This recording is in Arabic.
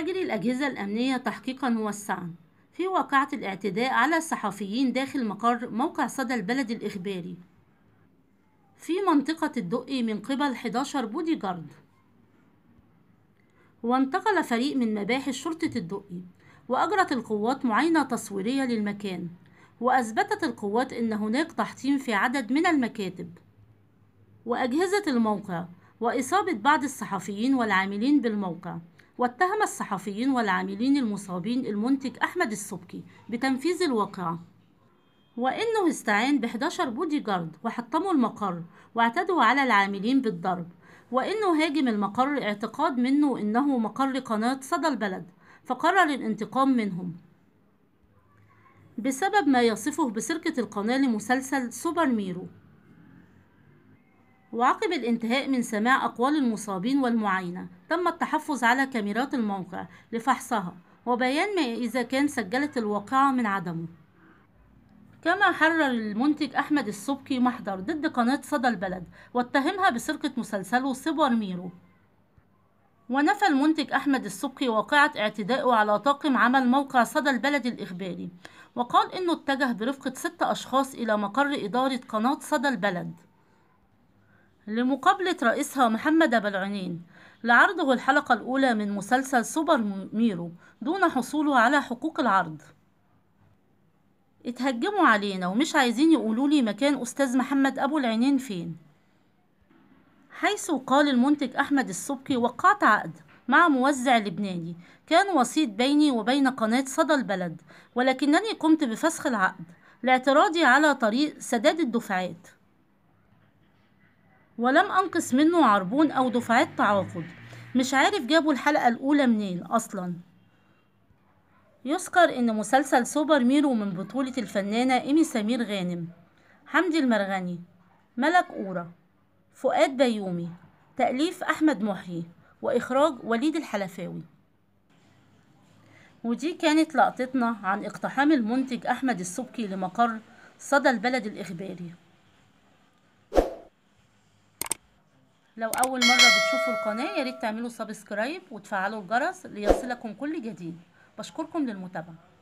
تجري الأجهزة الأمنية تحقيقا موسعا في واقعة الاعتداء على الصحفيين داخل مقر موقع صدى البلد الإخباري في منطقة الدقي من قبل 11 بودي جارد وانتقل فريق من مباحث شرطة الدقي وأجرت القوات معاينة تصويرية للمكان وأثبتت القوات أن هناك تحطيم في عدد من المكاتب وأجهزة الموقع وإصابة بعض الصحفيين والعاملين بالموقع واتهم الصحفيين والعاملين المصابين المنتج أحمد السبكي بتنفيذ الواقعة وإنه استعان ب 11 بودي جارد وحطموا المقر واعتدوا على العاملين بالضرب وإنه هاجم المقر اعتقاد منه إنه مقر قناة صدى البلد فقرر الانتقام منهم بسبب ما يصفه بسرقة القناة لمسلسل سوبر ميرو وعقب الانتهاء من سماع أقوال المصابين والمعاينة تم التحفظ على كاميرات الموقع لفحصها وبيان ما إذا كان سجلت الواقعة من عدمه كما حرر المنتج أحمد السبكي محضر ضد قناة صدى البلد واتهمها بسرقة مسلسله سوبر ميرو ونفى المنتج أحمد السبكي واقعة اعتدائه على طاقم عمل موقع صدى البلد الإخباري وقال إنه اتجه برفقة ست أشخاص إلى مقر إدارة قناة صدى البلد لمقابلة رئيسها محمد بلعنين لعرضه الحلقة الأولى من مسلسل سوبر ميرو دون حصوله على حقوق العرض اتهجموا علينا ومش عايزين يقولولي مكان أستاذ محمد أبو العينين فين حيث قال المنتج أحمد السبكي وقعت عقد مع موزع لبناني كان وسيط بيني وبين قناة صدى البلد ولكنني قمت بفسخ العقد لاعتراضي على طريق سداد الدفعات ولم أنقص منه عربون أو دفعات تعاقد مش عارف جابوا الحلقة الأولى منين أصلا يذكر إن مسلسل سوبر ميرو من بطولة الفنانة إيمي سمير غانم حمدي المرغني ملك أورا فؤاد بيومي تأليف أحمد محيي وإخراج وليد الحلفاوي ودي كانت لقطتنا عن اقتحام المنتج أحمد السبكي لمقر صدى البلد الإخباري لو أول مرة بتشوفوا القناة ياريت تعملوا سبسكرايب وتفعلوا الجرس ليصلكم كل جديد بشكركم للمتابعة